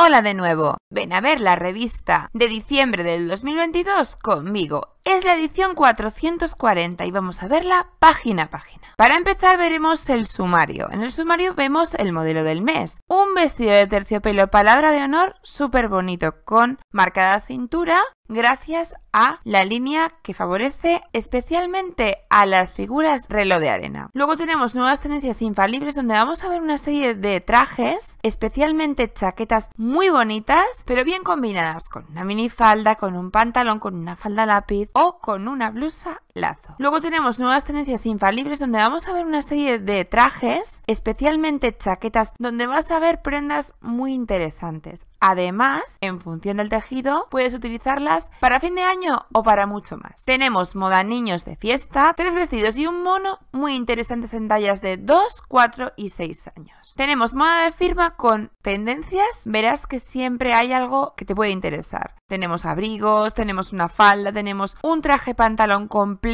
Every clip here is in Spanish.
Hola de nuevo, ven a ver la revista de diciembre del 2022 conmigo es la edición 440 y vamos a verla página a página. Para empezar veremos el sumario. En el sumario vemos el modelo del mes. Un vestido de terciopelo palabra de honor súper bonito con marcada cintura gracias a la línea que favorece especialmente a las figuras reloj de arena. Luego tenemos nuevas tendencias infalibles donde vamos a ver una serie de trajes, especialmente chaquetas muy bonitas, pero bien combinadas con una mini falda... con un pantalón, con una falda lápiz o con una blusa Luego tenemos nuevas tendencias infalibles donde vamos a ver una serie de trajes, especialmente chaquetas, donde vas a ver prendas muy interesantes. Además, en función del tejido, puedes utilizarlas para fin de año o para mucho más. Tenemos moda niños de fiesta, tres vestidos y un mono muy interesantes en tallas de 2, 4 y 6 años. Tenemos moda de firma con tendencias, verás que siempre hay algo que te puede interesar. Tenemos abrigos, tenemos una falda, tenemos un traje pantalón completo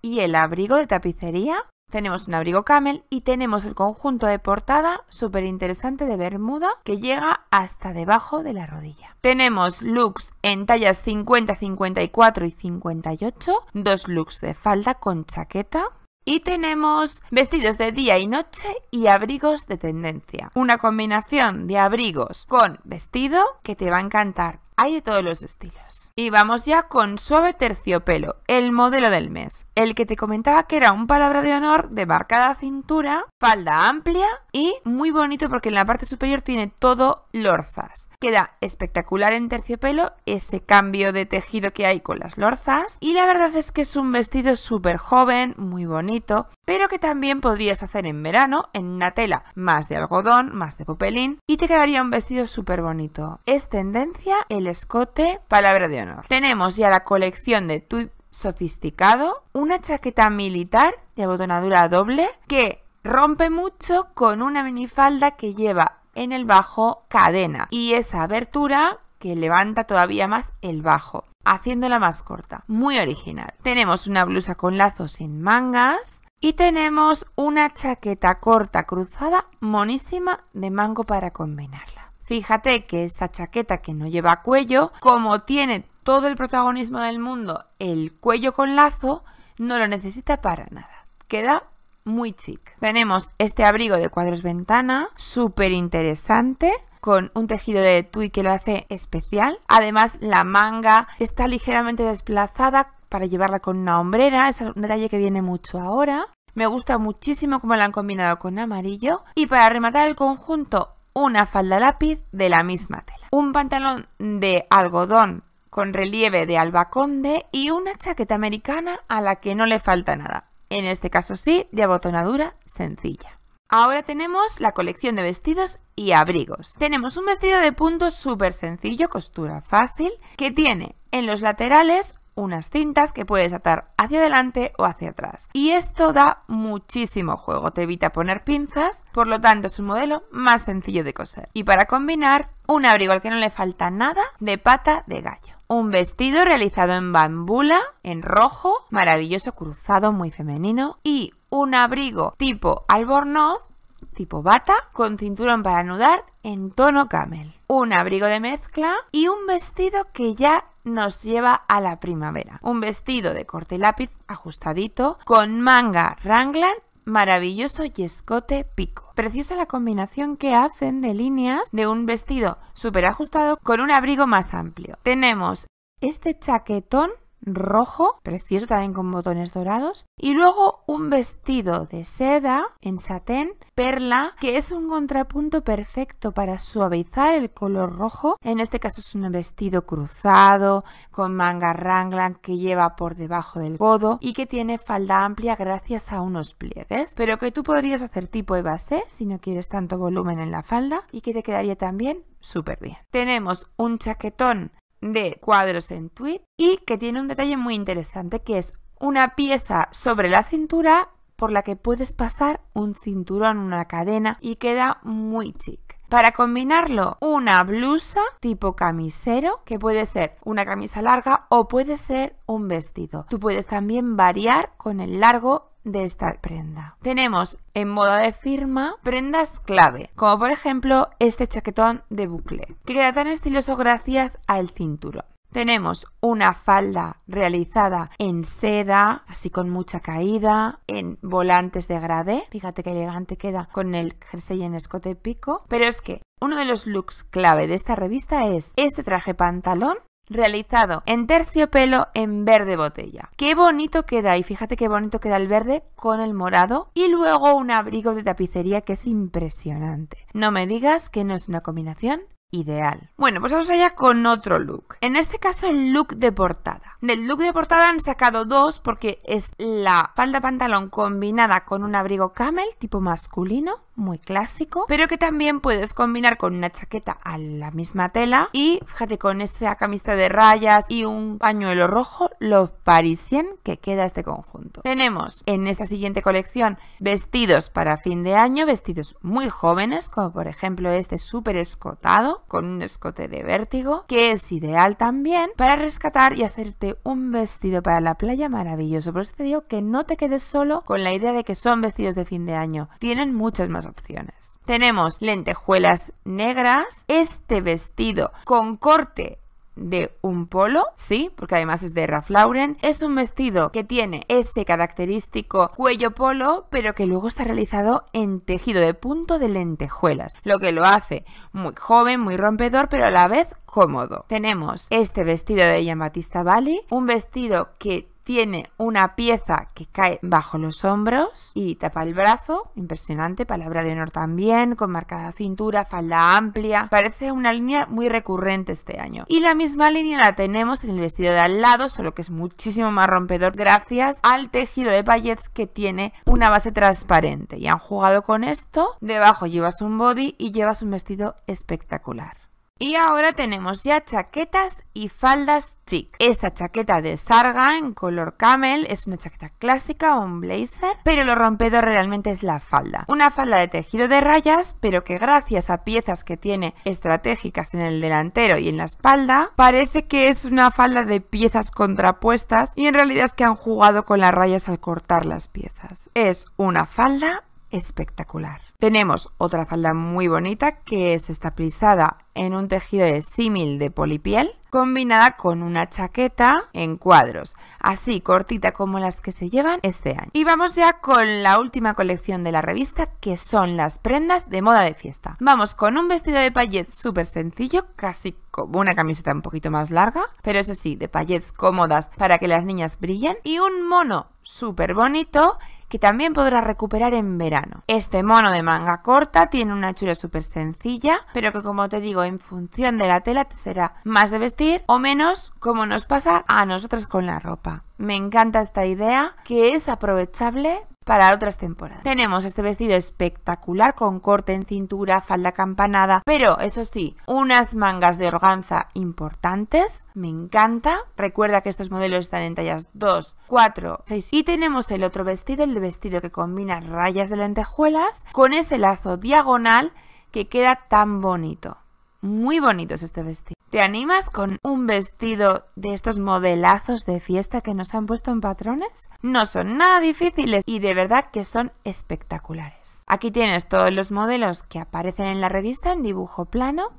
y el abrigo de tapicería. Tenemos un abrigo camel y tenemos el conjunto de portada súper interesante de bermuda que llega hasta debajo de la rodilla. Tenemos looks en tallas 50, 54 y 58, dos looks de falda con chaqueta, y tenemos vestidos de día y noche y abrigos de tendencia. Una combinación de abrigos con vestido que te va a encantar hay de todos los estilos. Y vamos ya con Suave Terciopelo, el modelo del mes, el que te comentaba que era un palabra de honor de marcada cintura, falda amplia y muy bonito porque en la parte superior tiene todo lorzas. Queda espectacular en terciopelo ese cambio de tejido que hay con las lorzas y la verdad es que es un vestido súper joven, muy bonito, pero que también podrías hacer en verano en una tela más de algodón, más de popelín y te quedaría un vestido súper bonito. Es tendencia el Escote, palabra de honor. Tenemos ya la colección de tweed sofisticado, una chaqueta militar de abotonadura doble que rompe mucho con una minifalda que lleva en el bajo cadena y esa abertura que levanta todavía más el bajo, haciéndola más corta, muy original. Tenemos una blusa con lazos sin mangas y tenemos una chaqueta corta cruzada monísima de mango para combinarla. Fíjate que esta chaqueta que no lleva cuello, como tiene todo el protagonismo del mundo el cuello con lazo, no lo necesita para nada. Queda muy chic. Tenemos este abrigo de cuadros ventana, súper interesante, con un tejido de tui que lo hace especial. Además, la manga está ligeramente desplazada para llevarla con una hombrera, es un detalle que viene mucho ahora. Me gusta muchísimo cómo la han combinado con amarillo. Y para rematar el conjunto, una falda lápiz de la misma tela, un pantalón de algodón con relieve de albaconde y una chaqueta americana a la que no le falta nada. En este caso sí, de abotonadura sencilla. Ahora tenemos la colección de vestidos y abrigos. Tenemos un vestido de punto súper sencillo, costura fácil, que tiene en los laterales unas cintas que puedes atar hacia adelante o hacia atrás. Y esto da muchísimo juego, te evita poner pinzas, por lo tanto es un modelo más sencillo de coser. Y para combinar, un abrigo al que no le falta nada de pata de gallo. Un vestido realizado en bambula, en rojo, maravilloso cruzado, muy femenino. Y un abrigo tipo albornoz, tipo bata, con cinturón para anudar en tono camel. Un abrigo de mezcla y un vestido que ya nos lleva a la primavera. Un vestido de corte lápiz ajustadito con manga Ranglan maravilloso y escote pico. Preciosa la combinación que hacen de líneas de un vestido súper ajustado con un abrigo más amplio. Tenemos este chaquetón rojo, precioso también con botones dorados. Y luego un vestido de seda en satén, perla, que es un contrapunto perfecto para suavizar el color rojo. En este caso es un vestido cruzado, con manga ranglan que lleva por debajo del codo y que tiene falda amplia gracias a unos pliegues. Pero que tú podrías hacer tipo de base si no quieres tanto volumen en la falda y que te quedaría también súper bien. Tenemos un chaquetón de cuadros en tweed y que tiene un detalle muy interesante que es una pieza sobre la cintura por la que puedes pasar un cinturón, una cadena y queda muy chic. Para combinarlo, una blusa tipo camisero, que puede ser una camisa larga o puede ser un vestido. Tú puedes también variar con el largo de esta prenda. Tenemos en moda de firma prendas clave, como por ejemplo este chaquetón de bucle, que queda tan estiloso gracias al cinturón. Tenemos una falda realizada en seda, así con mucha caída, en volantes de grade. Fíjate qué elegante queda con el jersey en escote pico. Pero es que uno de los looks clave de esta revista es este traje pantalón realizado en terciopelo en verde botella. Qué bonito queda y fíjate qué bonito queda el verde con el morado y luego un abrigo de tapicería que es impresionante. No me digas que no es una combinación ideal. Bueno, pues vamos allá con otro look. En este caso, el look de portada. Del look de portada han sacado dos porque es la falda pantalón combinada con un abrigo camel tipo masculino, muy clásico, pero que también puedes combinar con una chaqueta a la misma tela y fíjate con esa camisa de rayas y un pañuelo rojo, lo parisien que queda este conjunto. Tenemos en esta siguiente colección vestidos para fin de año, vestidos muy jóvenes, como por ejemplo este súper escotado, con un escote de vértigo, que es ideal también para rescatar y hacerte un vestido para la playa maravilloso. Por eso te digo que no te quedes solo con la idea de que son vestidos de fin de año. Tienen muchas más opciones. Tenemos lentejuelas negras, este vestido con corte de un polo, sí, porque además es de Ralph Lauren. Es un vestido que tiene ese característico cuello polo, pero que luego está realizado en tejido de punto de lentejuelas, lo que lo hace muy joven, muy rompedor, pero a la vez cómodo. Tenemos este vestido de Batista Bali, un vestido que tiene una pieza que cae bajo los hombros y tapa el brazo, impresionante, palabra de honor también, con marcada cintura, falda amplia, parece una línea muy recurrente este año. Y la misma línea la tenemos en el vestido de al lado, solo que es muchísimo más rompedor gracias al tejido de paillettes que tiene una base transparente y han jugado con esto, debajo llevas un body y llevas un vestido espectacular. Y ahora tenemos ya chaquetas y faldas chic. Esta chaqueta de sarga en color camel es una chaqueta clásica o un blazer, pero lo rompedor realmente es la falda. Una falda de tejido de rayas, pero que gracias a piezas que tiene estratégicas en el delantero y en la espalda, parece que es una falda de piezas contrapuestas y en realidad es que han jugado con las rayas al cortar las piezas. Es una falda espectacular. Tenemos otra falda muy bonita que es esta plisada en un tejido de símil de polipiel combinada con una chaqueta en cuadros, así cortita como las que se llevan este año. Y vamos ya con la última colección de la revista que son las prendas de moda de fiesta. Vamos con un vestido de paillet súper sencillo, casi como una camiseta un poquito más larga, pero eso sí, de payets cómodas para que las niñas brillen y un mono súper bonito que también podrás recuperar en verano. Este mono de manga corta tiene una hechura súper sencilla, pero que como te digo, en función de la tela te será más de vestir o menos como nos pasa a nosotras con la ropa. Me encanta esta idea que es aprovechable para otras temporadas. Tenemos este vestido espectacular con corte en cintura, falda campanada, pero eso sí, unas mangas de organza importantes, me encanta. Recuerda que estos modelos están en tallas 2, 4, 6 y tenemos el otro vestido, el de vestido que combina rayas de lentejuelas con ese lazo diagonal que queda tan bonito. Muy bonito es este vestido. ¿Te animas con un vestido de estos modelazos de fiesta que nos han puesto en patrones? No son nada difíciles y de verdad que son espectaculares. Aquí tienes todos los modelos que aparecen en la revista en dibujo plano,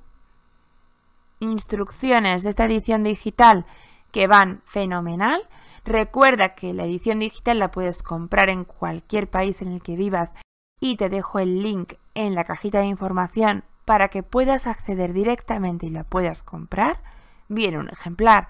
instrucciones de esta edición digital que van fenomenal. Recuerda que la edición digital la puedes comprar en cualquier país en el que vivas y te dejo el link en la cajita de información para que puedas acceder directamente y la puedas comprar, viene un ejemplar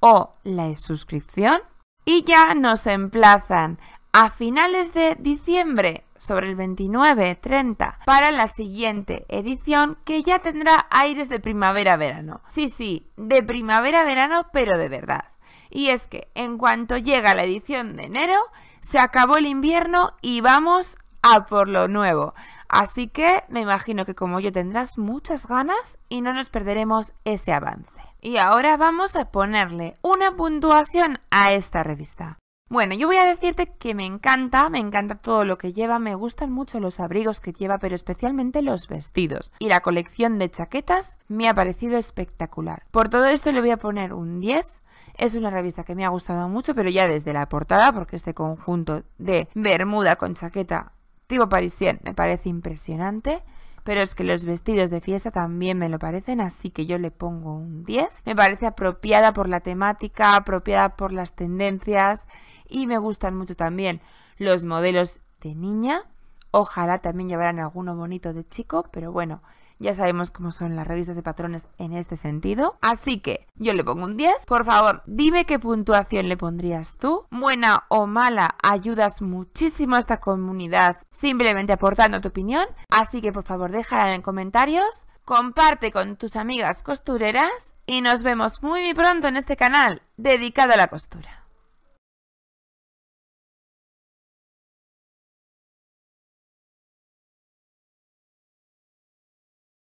o la suscripción y ya nos emplazan a finales de diciembre, sobre el 29-30, para la siguiente edición que ya tendrá aires de primavera-verano. Sí, sí, de primavera-verano, pero de verdad. Y es que en cuanto llega la edición de enero, se acabó el invierno y vamos a por lo nuevo. Así que me imagino que como yo tendrás muchas ganas y no nos perderemos ese avance. Y ahora vamos a ponerle una puntuación a esta revista. Bueno, yo voy a decirte que me encanta, me encanta todo lo que lleva, me gustan mucho los abrigos que lleva, pero especialmente los vestidos. Y la colección de chaquetas me ha parecido espectacular. Por todo esto le voy a poner un 10. Es una revista que me ha gustado mucho, pero ya desde la portada, porque este conjunto de bermuda con chaqueta parisien me parece impresionante. Pero es que los vestidos de fiesta también me lo parecen, así que yo le pongo un 10. Me parece apropiada por la temática, apropiada por las tendencias y me gustan mucho también los modelos de niña. Ojalá también llevaran alguno bonito de chico, pero bueno, ya sabemos cómo son las revistas de patrones en este sentido. Así que yo le pongo un 10. Por favor, dime qué puntuación le pondrías tú. Buena o mala, ayudas muchísimo a esta comunidad simplemente aportando tu opinión. Así que por favor déjala en comentarios. Comparte con tus amigas costureras y nos vemos muy pronto en este canal dedicado a la costura.